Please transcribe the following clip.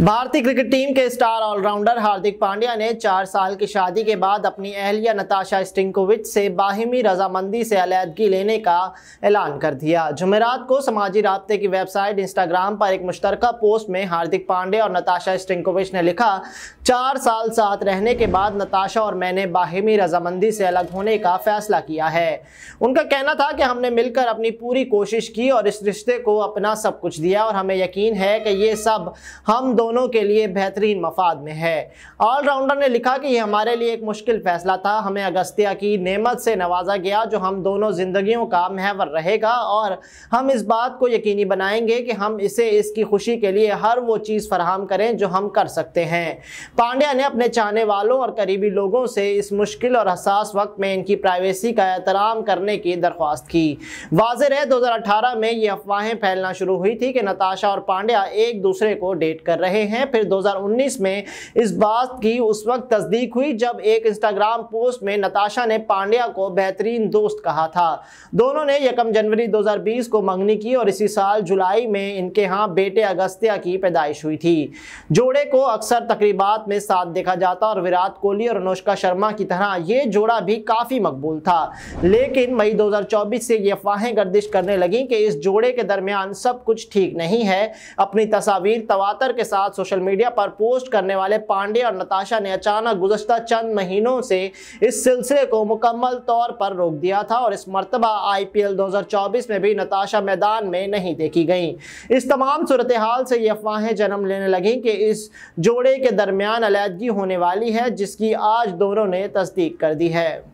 भारतीय cricket team के star allrounder Hardik Pandya ने चार साल की शादी के बाद अपनी अहलिया नताशा स्टिंकोविच से बाहिमी रजामंदी से अलीहदगी लेने का ऐलान कर दिया जुमेरात को समाजी रबते की वेबसाइट इंस्टाग्राम पर एक मुश्तर पोस्ट में हार्दिक पांड्या और नताशा स्टिंकोविच ने लिखा चार साल साथ रहने के बाद नताशा और मैंने बाहिमी रजामंदी से अलग होने का फैसला किया है उनका कहना था कि हमने मिलकर अपनी पूरी कोशिश की और इस रिश्ते को अपना सब कुछ दिया और हमें यकीन है कि ये सब हम दो दोनों के लिए बेहतरीन मफाद में है ऑलराउंडर ने लिखा कि यह हमारे लिए एक मुश्किल फैसला था हमें अगस्तिया की नेमत से नवाजा गया जो हम दोनों ज़िंदगियों का महवर रहेगा और हम इस बात को यकीनी बनाएंगे कि हम इसे इसकी खुशी के लिए हर वो चीज़ फराहम करें जो हम कर सकते हैं पांड्या ने अपने चाहने वालों और करीबी लोगों से इस मुश्किल और हसास वक्त में इनकी प्राइवेसी का एहतराम करने की दरख्वास्त की वाजह है अठारह में ये अफवाहें फैलना शुरू हुई थी कि नताशा और पांड्या एक दूसरे को डेट कर रहे रहे हैं फिर 2019 में इस बात की उस वक्त तस्दीक हुई जब एक इंस्टाग्राम पोस्ट में नताशा ने पांड्या को बेहतरीन दोस्त कहा था दोनों ने यकम जनवरी 2020 को मंगनी की और इसी साल जुलाई में इनके यहाँ बेटे अगस्त्या की पैदाइश हुई थी जोड़े को अक्सर तकरीबा में साथ देखा जाता और विराट कोहली और अनुष्का शर्मा की तरह ये जोड़ा भी काफ़ी मकबूल था लेकिन मई 2024 से ये अफवाहें गर्दिश करने लगी कि इस जोड़े के दरमियान सब कुछ ठीक नहीं है अपनी तस्वीर तवातर के साथ बाद सोशल मीडिया पर पोस्ट करने वाले पांडे और नताशा ने अचानक गुजशत चंद महीनों से इस सिलसिले को मुकम्मल तौर पर रोक दिया था और इस मरतबा आईपीएल 2024 में भी नताशा मैदान में नहीं देखी गई इस तमाम सूरत हाल से ये अफवाहें जन्म लेने लगें कि इस जोड़े के दरमियान अलीहदगी होने वाली है जिसकी आज दोनों ने तस्दीक कर दी है